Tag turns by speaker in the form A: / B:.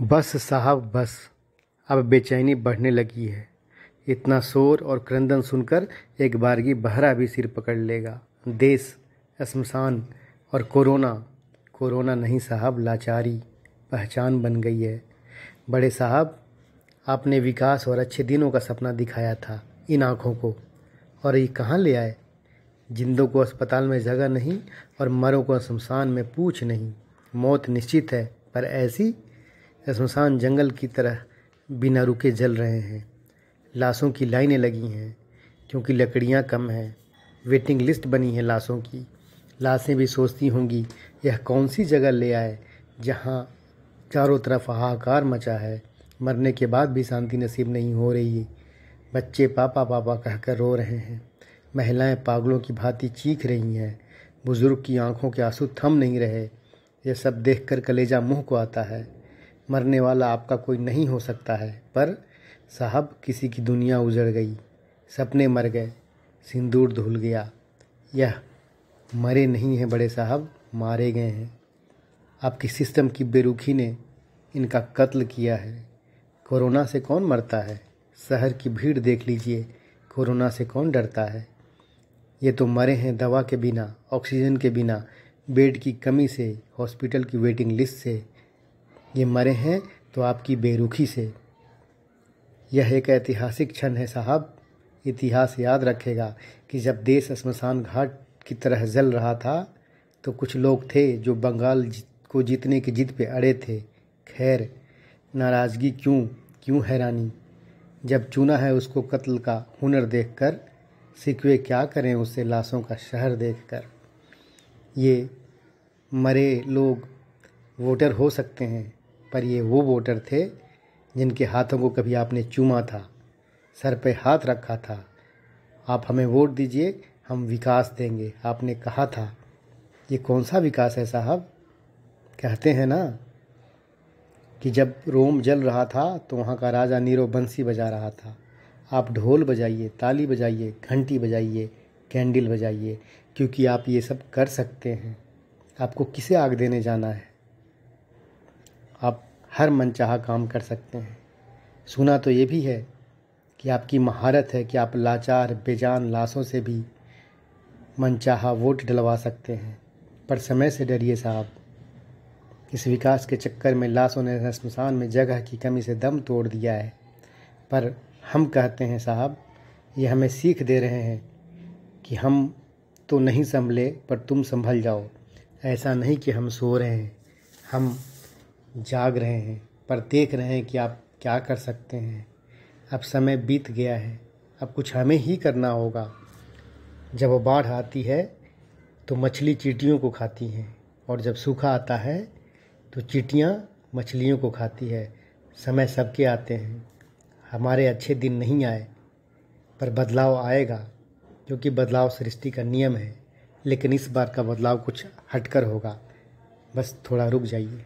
A: बस साहब बस अब बेचैनी बढ़ने लगी है इतना शोर और क्रंदन सुनकर एक बारगी बहरा भी सिर पकड़ लेगा देश शमशान और कोरोना कोरोना नहीं साहब लाचारी पहचान बन गई है बड़े साहब आपने विकास और अच्छे दिनों का सपना दिखाया था इन आँखों को और ये कहाँ ले आए जिंदों को अस्पताल में जगह नहीं और मरों को शमशान में पूछ नहीं मौत निश्चित है पर ऐसी शमशान जंगल की तरह बिना रुके जल रहे हैं लाशों की लाइनें लगी हैं क्योंकि लकड़ियाँ कम हैं वेटिंग लिस्ट बनी है लाशों की लाशें भी सोचती होंगी यह कौन सी जगह ले आए जहाँ चारों तरफ हाहाकार मचा है मरने के बाद भी शांति नसीब नहीं हो रही बच्चे पापा पापा कहकर रो रहे हैं महिलाएं पागलों की भांति चीख रही हैं बुज़ुर्ग की आंखों के आंसू थम नहीं रहे यह सब देखकर कलेजा मुंह को आता है मरने वाला आपका कोई नहीं हो सकता है पर साहब किसी की दुनिया उजड़ गई सपने मर गए सिंदूर धुल गया यह मरे नहीं हैं बड़े साहब मारे गए हैं आपकी सिस्टम की बेरुखी ने इनका कत्ल किया है कोरोना से कौन मरता है शहर की भीड़ देख लीजिए कोरोना से कौन डरता है ये तो मरे हैं दवा के बिना ऑक्सीजन के बिना बेड की कमी से हॉस्पिटल की वेटिंग लिस्ट से ये मरे हैं तो आपकी बेरुखी से यह एक ऐतिहासिक क्षण है साहब इतिहास याद रखेगा कि जब देश शमशान घाट की तरह जल रहा था तो कुछ लोग थे जो बंगाल को जीतने की जिद पे अड़े थे खैर नाराज़गी क्यों क्यों हैरानी जब चुना है उसको कत्ल का हुनर देखकर सिकवे क्या करें उसे लाशों का शहर देखकर ये मरे लोग वोटर हो सकते हैं पर ये वो वोटर थे जिनके हाथों को कभी आपने चूमा था सर पे हाथ रखा था आप हमें वोट दीजिए हम विकास देंगे आपने कहा था ये कौन सा विकास है साहब कहते हैं ना कि जब रोम जल रहा था तो वहाँ का राजा नीरो बंसी बजा रहा था आप ढोल बजाइए ताली बजाइए घंटी बजाइए कैंडल बजाइए क्योंकि आप ये सब कर सकते हैं आपको किसे आग देने जाना है आप हर मनचाहा काम कर सकते हैं सुना तो ये भी है कि आपकी महारत है कि आप लाचार बेजान लाशों से भी मनचाहा वोट डलवा सकते हैं पर समय से डरिए साहब इस विकास के चक्कर में लाशों ने शमशान में जगह की कमी से दम तोड़ दिया है पर हम कहते हैं साहब ये हमें सीख दे रहे हैं कि हम तो नहीं संभले पर तुम संभल जाओ ऐसा नहीं कि हम सो रहे हैं हम जाग रहे हैं पर देख रहे हैं कि आप क्या कर सकते हैं अब समय बीत गया है अब कुछ हमें ही करना होगा जब वो बाढ़ आती है तो मछली चीटियों को खाती हैं और जब सूखा आता है तो चीटियाँ मछलियों को खाती है समय सबके आते हैं हमारे अच्छे दिन नहीं आए पर बदलाव आएगा क्योंकि बदलाव सृष्टि का नियम है लेकिन इस बार का बदलाव कुछ हटकर होगा बस थोड़ा रुक जाइए